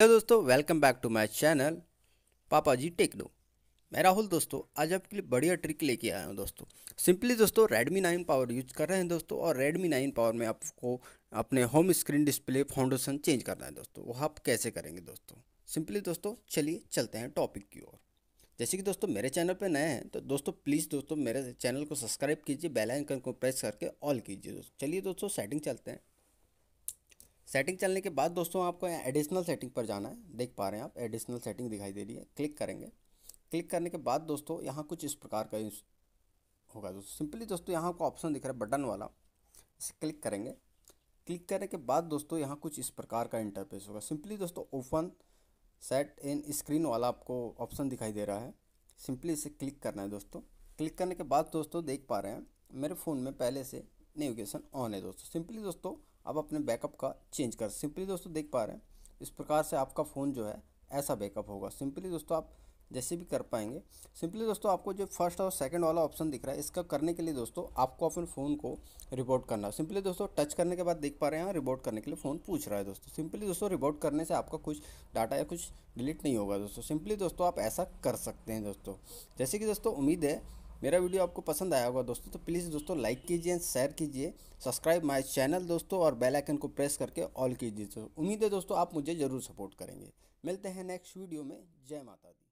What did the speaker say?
hello दोस्तों welcome back to my channel papa ji take दो मैं राहुल दोस्तों आज आपके लिए बढ़िया ट्रिक लेके आया हूँ दोस्तों सिंपली दोस्तों रेडमी नाइन पावर यूज कर रहे हैं दोस्तों और रेडमी नाइन पावर में आपको अपने home screen display foundation change करना है दोस्तों वो आप कैसे करेंगे दोस्तों सिंपली दोस्तों चलिए चलते हैं टॉपिक की ओर जैसे कि दोस्तों मेरे चैनल पर नए हैं तो दोस्तों प्लीज़ दोस्तों मेरे चैनल को सब्सक्राइब कीजिए बेलाइकन को प्रेस करके ऑल कीजिए दोस्तों चलिए दोस्तों सेटिंग चलते हैं सेटिंग चलने के बाद दोस्तों आपको एडिशनल सेटिंग पर जाना है देख पा रहे हैं आप एडिशनल सेटिंग दिखाई दे रही है क्लिक करेंगे क्लिक करने के बाद दोस्तों यहाँ कुछ इस प्रकार का होगा दोस्तों सिंपली दोस्तों यहाँ आपको ऑप्शन दिख रहा है बटन वाला इसे क्लिक करेंगे क्लिक करने के बाद दोस्तों यहाँ कुछ इस प्रकार का इंटरफेस होगा सिंपली दोस्तों ओपन सेट इन स्क्रीन वाला आपको ऑप्शन दिखाई दे रहा है सिंपली इसे क्लिक करना है दोस्तों क्लिक करने के बाद दोस्तों देख पा रहे हैं मेरे फ़ोन में पहले से नेविगेशन ऑन है दोस्तों सिंपली दोस्तों आप अपने बैकअप का चेंज कर सिंपली दोस्तों देख पा रहे हैं इस प्रकार से आपका फ़ोन जो है ऐसा बैकअप होगा सिंपली दोस्तों आप जैसे भी कर पाएंगे सिंपली दोस्तों आपको जो फर्स्ट और सेकंड वाला ऑप्शन दिख रहा है इसका करने के लिए दोस्तों आपको अपने फ़ोन को रिबोट करना है सिंपली दोस्तों टच करने के बाद देख पा रहे हैं रिबोट करने के लिए फ़ोन पूछ रहा है दोस्तों सिंपली दोस्तों रिबोट करने से आपका कुछ डाटा या कुछ डिलीट नहीं होगा दोस्तों सिंपली दोस्तों आप ऐसा कर सकते हैं दोस्तों जैसे कि दोस्तों उम्मीद है मेरा वीडियो आपको पसंद आया होगा दोस्तों तो प्लीज़ दोस्तों लाइक कीजिए एंड शेयर कीजिए सब्सक्राइब माय चैनल दोस्तों और बेल आइकन को प्रेस करके ऑल कीजिए तो उम्मीद है दोस्तों आप मुझे ज़रूर सपोर्ट करेंगे मिलते हैं नेक्स्ट वीडियो में जय माता दी